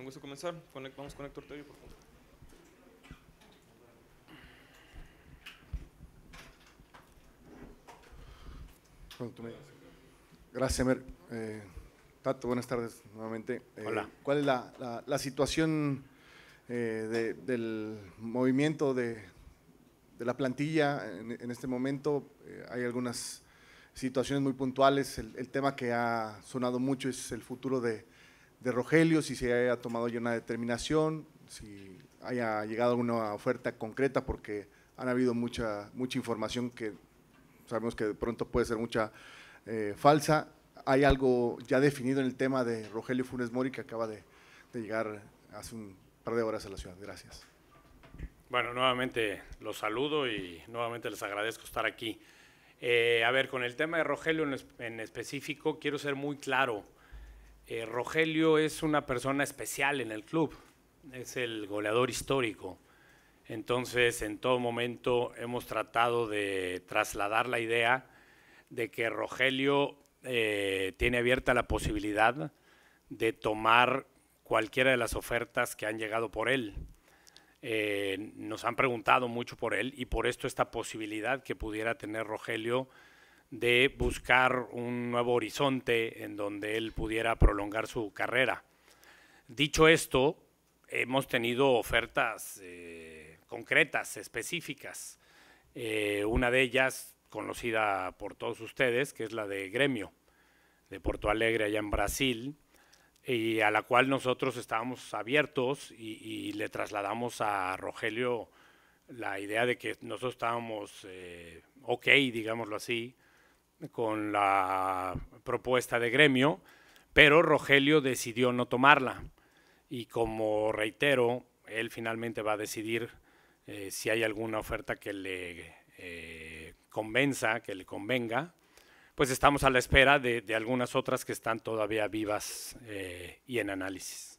Me gusta comenzar. Vamos con Héctor Teo, por favor. Gracias, Mer. Eh, Tato, buenas tardes nuevamente. Eh, Hola. ¿Cuál es la, situación eh, del movimiento de, la plantilla en, este momento? hay algunas situaciones muy puntuales. el, tema que ha sonado mucho es el futuro de de Rogelio, si se haya tomado ya una determinación, si haya llegado una oferta concreta, porque han habido mucha, mucha información que sabemos que de pronto puede ser mucha eh, falsa. ¿Hay algo ya definido en el tema de Rogelio Funes Mori que acaba de, llegar hace un par de horas a la ciudad? Gracias. Bueno, nuevamente los saludo y nuevamente les agradezco estar aquí. Eh, a ver, con el tema de Rogelio en, específico, quiero ser muy claro. Eh, Rogelio es una persona especial en el club, es el goleador histórico. Entonces, en todo momento hemos tratado de trasladar la idea de que Rogelio eh, tiene abierta la posibilidad de tomar cualquiera de las ofertas que han llegado por él. Eh, nos han preguntado mucho por él y por esto esta posibilidad que pudiera tener Rogelio de buscar un nuevo horizonte en donde él pudiera prolongar su carrera. Dicho esto, hemos tenido ofertas eh, concretas, específicas. Eh, una de ellas, conocida por todos ustedes, que es la de Gremio, de Porto Alegre, allá en Brasil, y a la cual nosotros estábamos abiertos y, le trasladamos a Rogelio la idea de que nosotros estábamos eh, ok, digámoslo así, con la propuesta de gremio, pero Rogelio decidió no tomarla. Y como reitero, él finalmente va a decidir eh, si hay alguna oferta que le eh, convenza, que le convenga. Pues estamos a la espera de, algunas otras que están todavía vivas eh, y en análisis.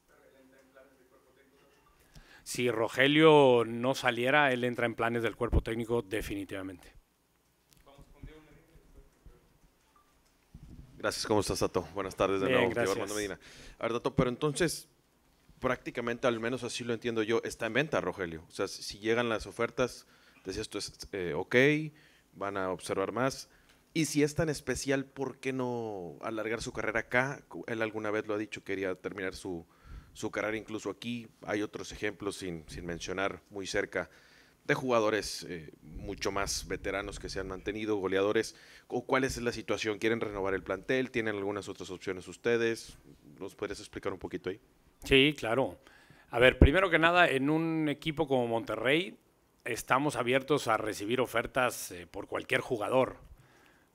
Si Rogelio no saliera, él entra en planes del cuerpo técnico definitivamente. Gracias, ¿cómo estás, Tato? Buenas tardes de nuevo, gracias. Armando Medina. A ver, Tato, pero entonces, prácticamente, al menos así lo entiendo yo, está en venta, Rogelio. O sea, si llegan las ofertas, decía esto es eh, ok, van a observar más. Y si es tan especial, ¿por qué no alargar su carrera acá? Él alguna vez lo ha dicho, quería terminar su, su carrera incluso aquí. Hay otros ejemplos, sin, sin mencionar muy cerca, de jugadores eh, mucho más veteranos que se han mantenido, goleadores? cuál es la situación? ¿Quieren renovar el plantel? ¿Tienen algunas otras opciones ustedes? ¿Nos podrías explicar un poquito ahí? Sí, claro. A ver, primero que nada, en un equipo como Monterrey estamos abiertos a recibir ofertas eh, por cualquier jugador,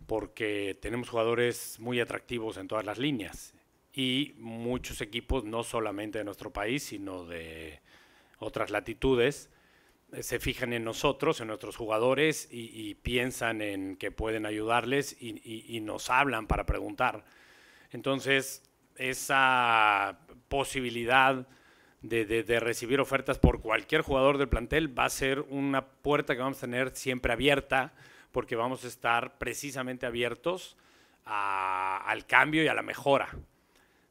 porque tenemos jugadores muy atractivos en todas las líneas y muchos equipos, no solamente de nuestro país, sino de otras latitudes, se fijan en nosotros, en nuestros jugadores, y, piensan en que pueden ayudarles y, nos hablan para preguntar. Entonces, esa posibilidad de, recibir ofertas por cualquier jugador del plantel va a ser una puerta que vamos a tener siempre abierta, porque vamos a estar precisamente abiertos al cambio y a la mejora.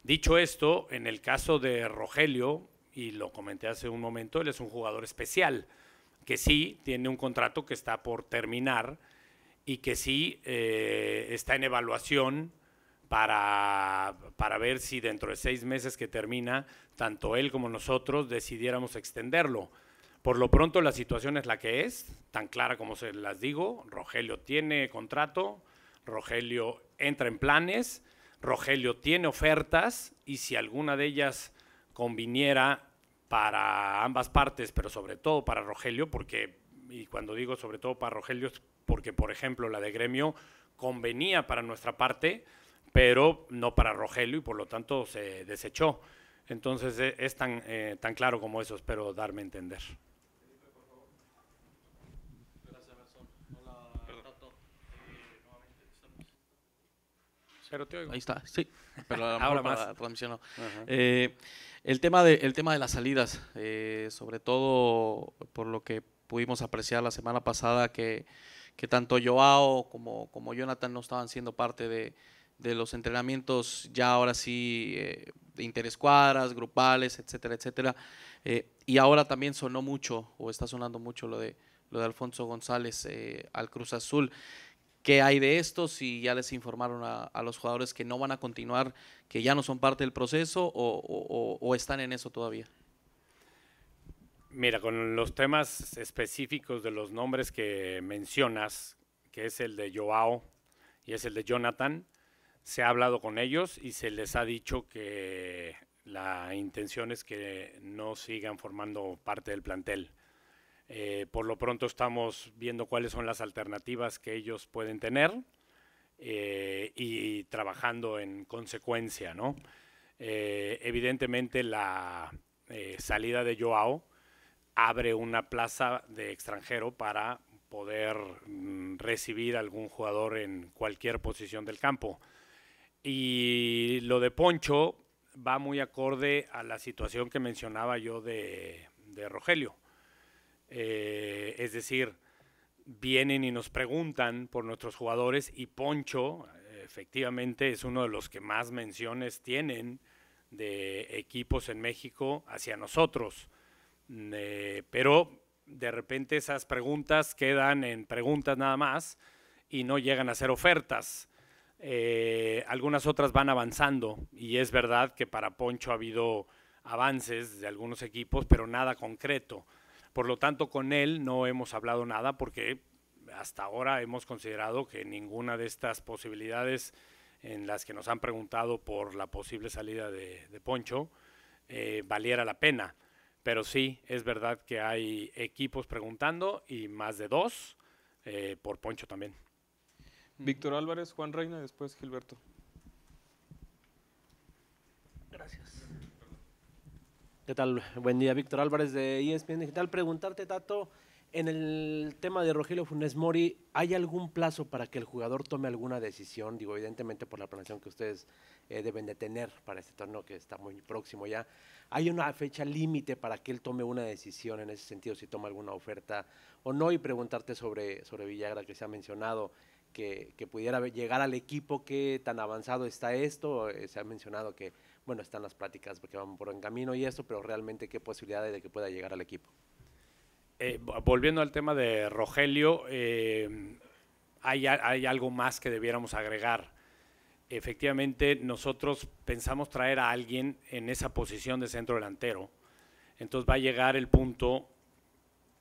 Dicho esto, en el caso de Rogelio, y lo comenté hace un momento, él es un jugador especial que sí tiene un contrato que está por terminar y que sí eh, está en evaluación para, para ver si dentro de seis meses que termina, tanto él como nosotros decidiéramos extenderlo. Por lo pronto la situación es la que es, tan clara como se las digo. Rogelio tiene contrato, Rogelio entra en planes, Rogelio tiene ofertas y si alguna de ellas conviniera para ambas partes, pero sobre todo para Rogelio, porque, y cuando digo sobre todo para Rogelio, es porque, por ejemplo, la de gremio convenía para nuestra parte, pero no para Rogelio y por lo tanto se desechó. Entonces e, es tan, eh, tan claro como eso, espero darme a entender. Ahí está, sí. Ahora más. el, tema de, el tema de las salidas, eh, sobre todo por lo que pudimos apreciar la semana pasada, que, que tanto Joao como, como Jonathan no estaban siendo parte de, de los entrenamientos ya ahora sí eh, de interescuadras, grupales, etcétera, etcétera. Eh, y ahora también sonó mucho, o está sonando mucho lo de, lo de Alfonso González al Cruz Azul qué hay de esto, si ya les informaron a, los jugadores que no van a continuar, que ya no son parte del proceso o están en eso todavía. Mira, con los temas específicos de los nombres que mencionas, que es el de Joao y es el de Jonathan, se ha hablado con ellos y se les ha dicho que la intención es que no sigan formando parte del plantel. Eh, por lo pronto estamos viendo cuáles son las alternativas que ellos pueden tener eh, y trabajando en consecuencia, ¿no? Eh, evidentemente la salida de Joao abre una plaza de extranjero para poder mm, recibir algún jugador en cualquier posición del campo. Y lo de Poncho va muy acorde a la situación que mencionaba yo de Rogelio. Eh, es decir, vienen y nos preguntan por nuestros jugadores y Poncho efectivamente es uno de los que más menciones tienen de equipos en México hacia nosotros. Mm, eh, pero de repente esas preguntas quedan en preguntas nada más y no llegan a ser ofertas. Eh, algunas otras van avanzando y es verdad que para Poncho ha habido avances de algunos equipos, pero nada concreto. Por lo tanto, con él no hemos hablado nada porque hasta ahora hemos considerado que ninguna de estas posibilidades en las que nos han preguntado por la posible salida de, Poncho eh, valiera la pena. Pero sí, es verdad que hay equipos preguntando y más de dos eh, por Poncho también. Víctor Álvarez, Juan Reina y después Gilberto. Gracias. ¿Qué tal? Buen día, Víctor Álvarez de ESPN Digital. Preguntarte, Tato, en el tema de Rogelio Funes Mori, ¿hay algún plazo para que el jugador tome alguna decisión? Digo, evidentemente por la planeación que ustedes eh, deben de tener para este torneo que está muy próximo ya. ¿Hay una fecha límite para que él tome una decisión en ese sentido, si toma alguna oferta o no? Y preguntarte sobre, Villagra, que se ha mencionado. Que, pudiera llegar al equipo, qué tan avanzado está esto. Eh, se ha mencionado que bueno, están las pláticas porque van por en camino y eso, pero realmente qué posibilidad hay de que pueda llegar al equipo. Eh, volviendo al tema de Rogelio, eh, hay, algo más que debiéramos agregar. Efectivamente, nosotros pensamos traer a alguien en esa posición de centro delantero. Entonces va a llegar el punto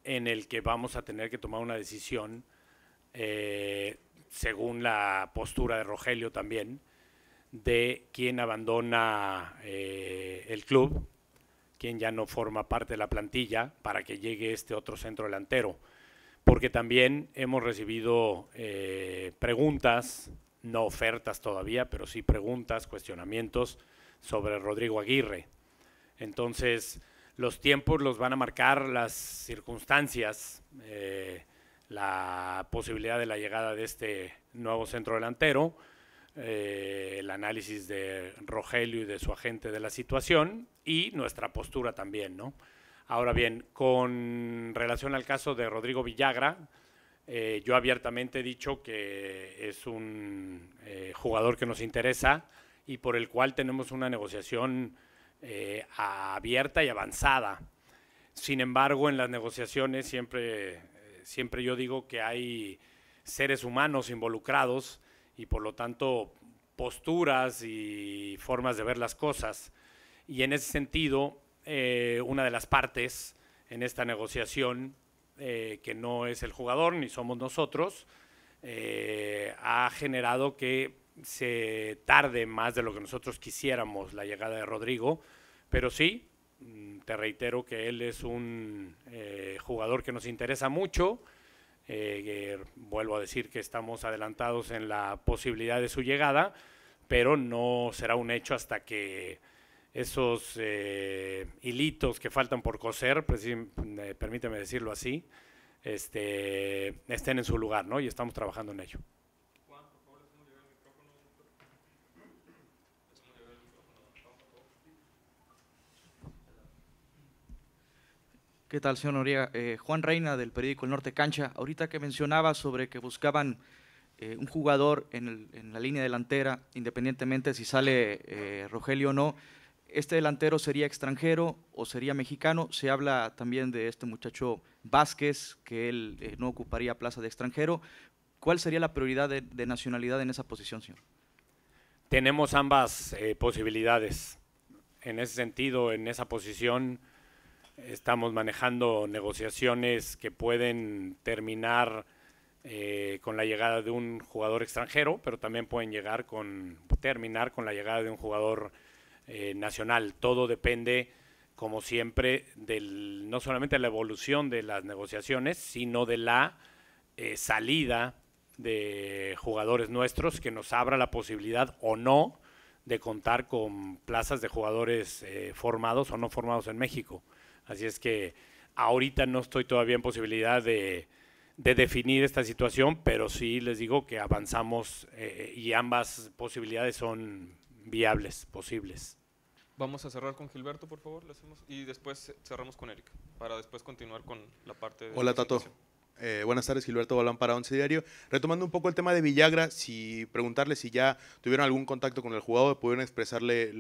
en el que vamos a tener que tomar una decisión eh, según la postura de Rogelio también de quien abandona eh, el club, quien ya no forma parte de la plantilla, para que llegue este otro centro delantero. Porque también hemos recibido eh, preguntas, no ofertas todavía, pero sí preguntas, cuestionamientos sobre Rodrigo Aguirre. Entonces, los tiempos los van a marcar las circunstancias, eh, la posibilidad de la llegada de este nuevo centro delantero eh, el análisis de Rogelio y de su agente de la situación y nuestra postura también, ¿no? Ahora bien, con relación al caso de Rodrigo Villagra, eh, yo abiertamente he dicho que es un eh, jugador que nos interesa y por el cual tenemos una negociación abierta y avanzada. Sin embargo, en las negociaciones siempre, siempre yo digo que hay seres humanos involucrados y por lo tanto posturas y formas de ver las cosas. Y en ese sentido, eh, una de las partes en esta negociación, eh, que no es el jugador ni somos nosotros, eh, ha generado que se tarde más de lo que nosotros quisiéramos la llegada de Rodrigo, pero sí, mm, te reitero que él es un jugador que nos interesa mucho, eh, eh, vuelvo a decir que estamos adelantados en la posibilidad de su llegada, pero no será un hecho hasta que esos eh, hilitos que faltan por coser, eh, permíteme decirlo así, este, estén en su lugar, ¿no? Y estamos trabajando en ello. ¿Qué tal, señor eh, Juan Reina, del periódico El Norte Cancha. Ahorita que mencionaba sobre que buscaban eh, un jugador en, la línea delantera, independientemente si sale eh, Rogelio o no, ¿este delantero sería extranjero o sería mexicano? Se habla también de este muchacho Vázquez, que él no ocuparía plaza de extranjero. ¿Cuál sería la prioridad de, de nacionalidad en esa posición, señor? Tenemos ambas posibilidades. En ese sentido, en esa posición estamos manejando negociaciones que pueden terminar eh, con la llegada de un jugador extranjero, pero también pueden llegar con, terminar con la llegada de un jugador eh, nacional. Todo depende, como siempre, del, no solamente de la evolución de las negociaciones, sino de la eh, salida de jugadores nuestros que nos abra la posibilidad o no de contar con plazas de jugadores formados o no formados en México. Así es que ahorita no estoy todavía en posibilidad de, definir esta situación, pero sí les digo que avanzamos eh, y ambas posibilidades son viables, posibles. Vamos a cerrar con Gilberto, por favor, hacemos, y después cerramos con Eric, para después continuar con la parte de... Hola, Tato. Eh, buenas tardes, Gilberto Balón para Once Diario. Retomando un poco el tema de Villagra, si preguntarle si ya tuvieron algún contacto con el jugador, pudieron expresarle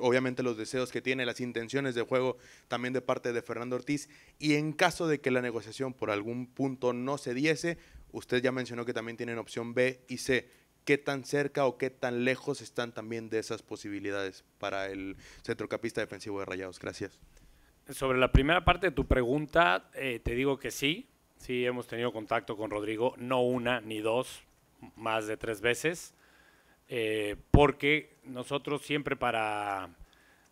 obviamente los deseos que tiene, las intenciones de juego también de parte de Fernando Ortiz. Y en caso de que la negociación por algún punto no se diese, usted ya mencionó que también tienen opción B y C. ¿Qué tan cerca o qué tan lejos están también de esas posibilidades para el centrocampista defensivo de Rayados? Gracias. Sobre la primera parte de tu pregunta, eh, te digo que sí, Sí, hemos tenido contacto con Rodrigo, no una ni dos, más de tres veces, eh, porque nosotros siempre para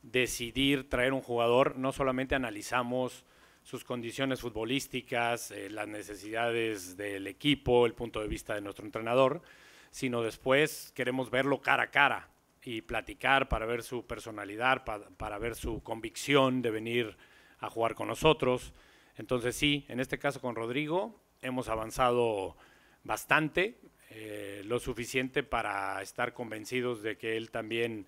decidir traer un jugador no solamente analizamos sus condiciones futbolísticas, eh, las necesidades del equipo, el punto de vista de nuestro entrenador, sino después queremos verlo cara a cara y platicar para ver su personalidad, para ver su convicción de venir a jugar con nosotros. Entonces sí, en este caso con Rodrigo hemos avanzado bastante, eh, lo suficiente para estar convencidos de que él también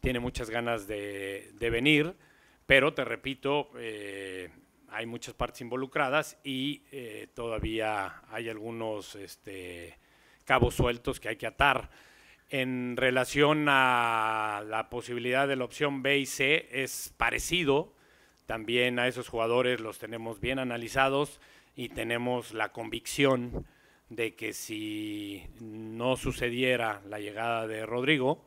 tiene muchas ganas de, venir, pero te repito, eh, hay muchas partes involucradas y eh, todavía hay algunos este, cabos sueltos que hay que atar. En relación a la posibilidad de la opción B y C, es parecido, también a esos jugadores los tenemos bien analizados y tenemos la convicción de que si no sucediera la llegada de Rodrigo,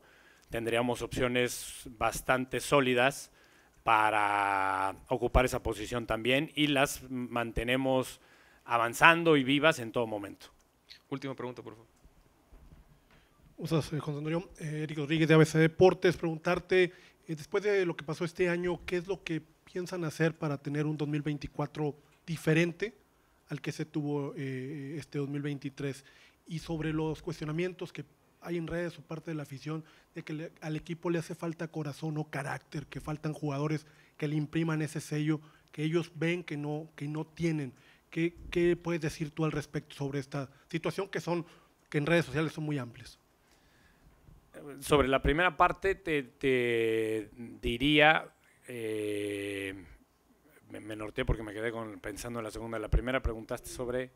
tendríamos opciones bastante sólidas para ocupar esa posición también y las mantenemos avanzando y vivas en todo momento. Última pregunta, por favor. Eh, José Antonio. Eh, Rodríguez de ABC Deportes, preguntarte, eh, después de lo que pasó este año, ¿qué es lo que piensan hacer para tener un 2024 diferente al que se tuvo eh, este 2023? Y sobre los cuestionamientos que hay en redes o parte de la afición de que al equipo le hace falta corazón o carácter, que faltan jugadores que le impriman ese sello que ellos ven que no, que no tienen. ¿Qué, ¿Qué, puedes decir tú al respecto sobre esta situación que son que en redes sociales son muy amplias? Eh, sobre la primera parte te, te diría eh, me, me norteé porque me quedé con, pensando en la segunda. La primera preguntaste sobre...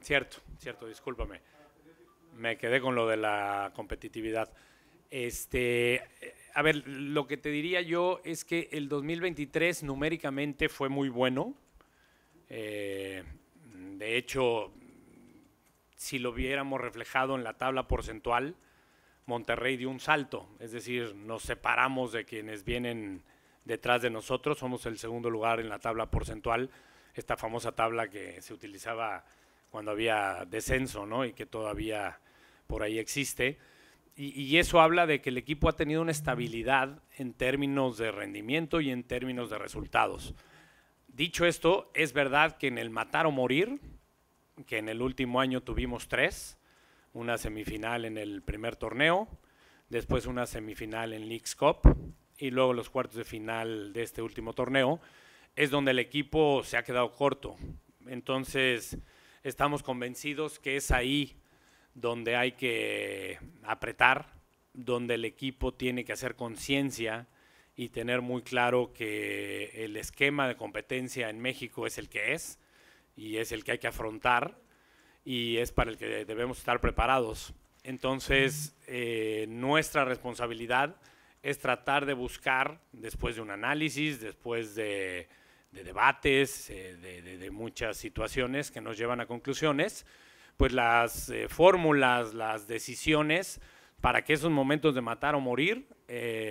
Cierto, cierto, discúlpame. Me quedé con lo de la competitividad. Este, eh, a ver, lo que te diría yo es que el 2023 numéricamente fue muy bueno. Eh, de hecho, si lo viéramos reflejado en la tabla porcentual, Monterrey dio un salto, es decir, nos separamos de quienes vienen detrás de nosotros, somos el segundo lugar en la tabla porcentual, esta famosa tabla que se utilizaba cuando había descenso, ¿no? Y que todavía por ahí existe. y, eso habla de que el equipo ha tenido una estabilidad en términos de rendimiento y en términos de resultados. Dicho esto, es verdad que en el matar o morir, que en el último año tuvimos tres, una semifinal en el primer torneo, después una semifinal en Leagues Cup y luego los cuartos de final de este último torneo, es donde el equipo se ha quedado corto. Entonces, estamos convencidos que es ahí donde hay que apretar, donde el equipo tiene que hacer conciencia y tener muy claro que el esquema de competencia en México es el que es y es el que hay que afrontar y es para el que debemos estar preparados. Entonces, eh, nuestra responsabilidad es tratar de buscar, después de un análisis, después de, debates, eh, de, muchas situaciones que nos llevan a conclusiones, pues las eh, fórmulas, las decisiones para que esos momentos de matar o morir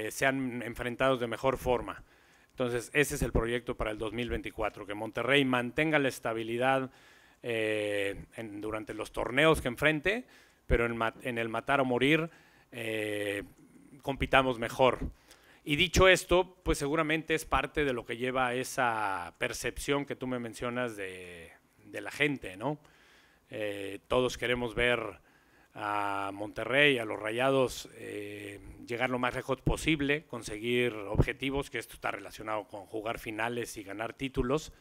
sean enfrentados de mejor forma. Entonces, ese es el proyecto para el 2024, que Monterrey mantenga la estabilidad eh, durante los torneos que enfrente, pero en, el matar o morir eh, compitamos mejor. Y dicho esto, pues seguramente es parte de lo que lleva a esa percepción que tú me mencionas de, la gente, ¿no? Eh, todos queremos ver a Monterrey, a los Rayados, llegar lo más lejos posible, conseguir objetivos, que esto está relacionado con jugar finales y ganar títulos.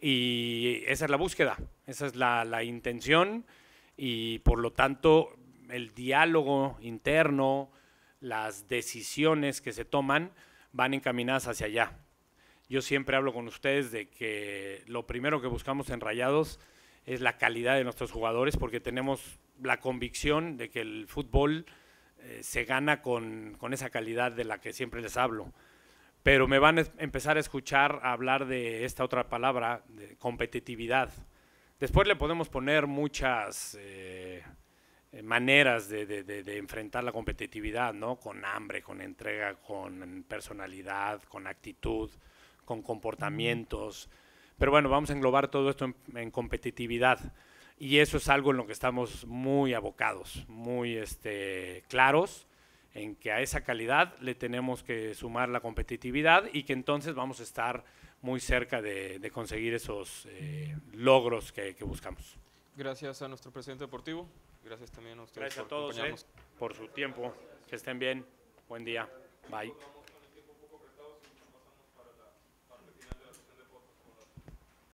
Y esa es la búsqueda, esa es la, intención y por lo tanto el diálogo interno, las decisiones que se toman van encaminadas hacia allá. Yo siempre hablo con ustedes de que lo primero que buscamos en Rayados es la calidad de nuestros jugadores porque tenemos la convicción de que el fútbol eh, se gana con, esa calidad de la que siempre les hablo pero me van a empezar a escuchar hablar de esta otra palabra, competitividad. Después le podemos poner muchas eh, eh, maneras de, enfrentar la competitividad, Con hambre, con entrega, con personalidad, con actitud, con comportamientos. Pero bueno, vamos a englobar todo esto en, en competitividad. Y eso es algo en lo que estamos muy abocados, muy este, claros en que a esa calidad le tenemos que sumar la competitividad y que entonces vamos a estar muy cerca de, conseguir esos eh, logros que, buscamos. Gracias a nuestro presidente deportivo, gracias también a ustedes gracias a todos, eh, por su tiempo, que estén bien, buen día, bye.